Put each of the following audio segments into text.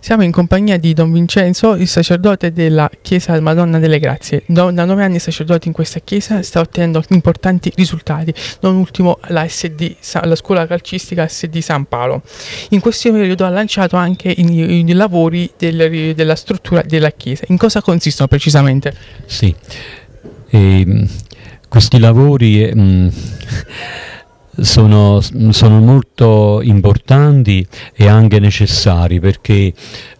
Siamo in compagnia di Don Vincenzo, il sacerdote della Chiesa Madonna delle Grazie. Da, nove anni sacerdote in questa chiesa sta ottenendo importanti risultati, non ultimo la, SD, la scuola calcistica SD San Paolo. In questo periodo ha lanciato anche i, i lavori del, della struttura della chiesa. In cosa consistono precisamente? Sì, e, ehm, questi lavori... Eh, sono, sono molto importanti e anche necessari perché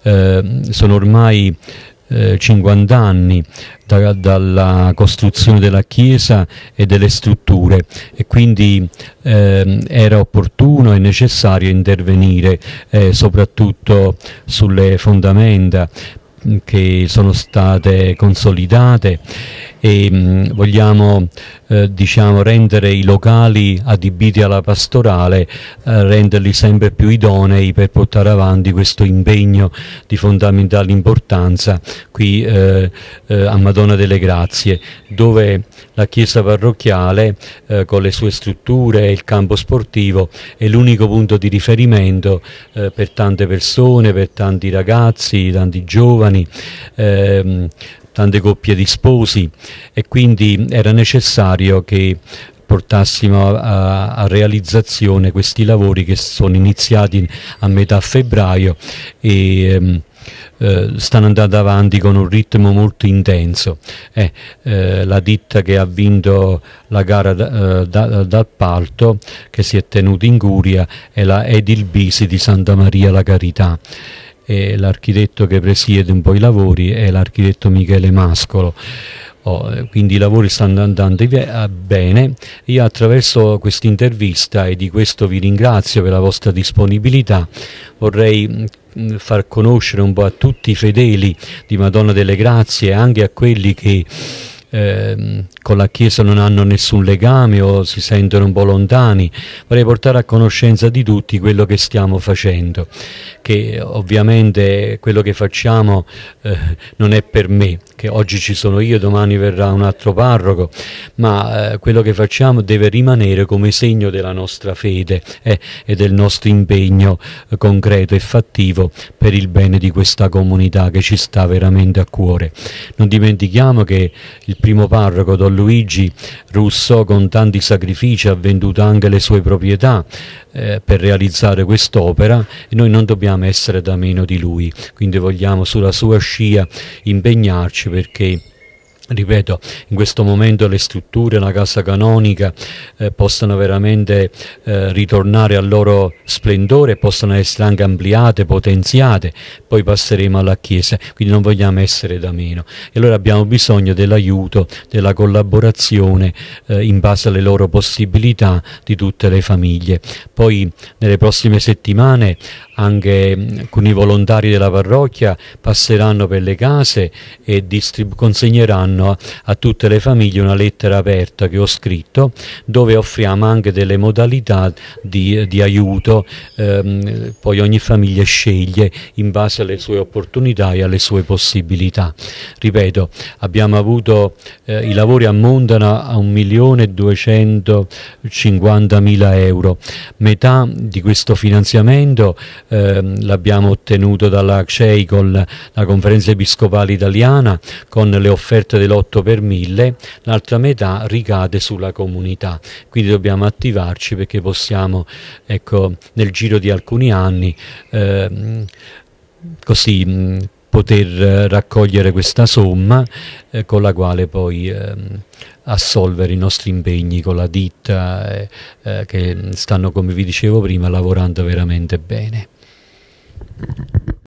eh, sono ormai 50 eh, anni da, dalla costruzione della chiesa e delle strutture e quindi eh, era opportuno e necessario intervenire eh, soprattutto sulle fondamenta che sono state consolidate e mh, mm, vogliamo eh, diciamo, rendere i locali adibiti alla pastorale, eh, renderli sempre più idonei per portare avanti questo impegno di fondamentale importanza qui eh, eh a Madonna delle Grazie, dove la chiesa parrocchiale eh, con le sue strutture e il campo sportivo è l'unico punto di riferimento eh, per tante persone, per tanti ragazzi, tanti giovani, ehm, tante coppie di sposi e quindi era necessario che portassimo a, a, realizzazione questi lavori che sono iniziati a metà febbraio e ehm, eh, stanno andando avanti con un ritmo molto intenso. Eh, eh, la ditta che ha vinto la gara da, eh, da, d'appalto che si è tenuta in Curia è la Edil Bisi di Santa Maria la Carità eh, l'architetto che presiede un po' i lavori è l'architetto Michele Mascolo. Oh, eh, quindi i lavori stanno andando ah, bene. Io attraverso questa intervista e di questo vi ringrazio per la vostra disponibilità, vorrei mm, mm, far conoscere un po' a tutti i fedeli di Madonna delle Grazie e anche a quelli che Ehm, con la Chiesa non hanno nessun legame o si sentono un po' lontani. Vorrei portare a conoscenza di tutti quello che stiamo facendo, che ovviamente quello che facciamo eh, non è per me, che oggi ci sono io, domani verrà un altro parroco, ma eh, quello che facciamo deve rimanere come segno della nostra fede eh, e del nostro impegno eh, concreto e fattivo per il bene di questa comunità che ci sta veramente a cuore. Non dimentichiamo che il primo parroco Don Luigi Russo con tanti sacrifici ha venduto anche le sue proprietà eh, per realizzare quest'opera e noi non dobbiamo essere da meno di lui, quindi vogliamo sulla sua scia impegnarci perché ripeto in questo momento le strutture la casa canonica eh, possano veramente eh, ritornare al loro splendore possano essere anche ampliate potenziate poi passeremo alla chiesa quindi non vogliamo essere da meno e allora abbiamo bisogno dell'aiuto della collaborazione eh, in base alle loro possibilità di tutte le famiglie poi nelle prossime settimane anche alcuni mm, volontari della parrocchia passeranno per le case e consegneranno anno a tutte le famiglie una lettera aperta che ho scritto dove offriamo anche delle modalità di, di aiuto, ehm, poi ogni famiglia sceglie in base alle sue opportunità e alle sue possibilità. Ripeto, abbiamo avuto, eh, i lavori ammontano a 1.250.000 euro, metà di questo finanziamento ehm, l'abbiamo ottenuto dalla CEI con la conferenza episcopale italiana, con le offerte del dell'8 per 1000, l'altra metà ricade sulla comunità. Quindi dobbiamo attivarci perché possiamo, ecco, nel giro di alcuni anni, ehm, eh, così poter raccogliere questa somma eh, con la quale poi eh, assolvere i nostri impegni con la ditta eh, eh che stanno come vi dicevo prima lavorando veramente bene.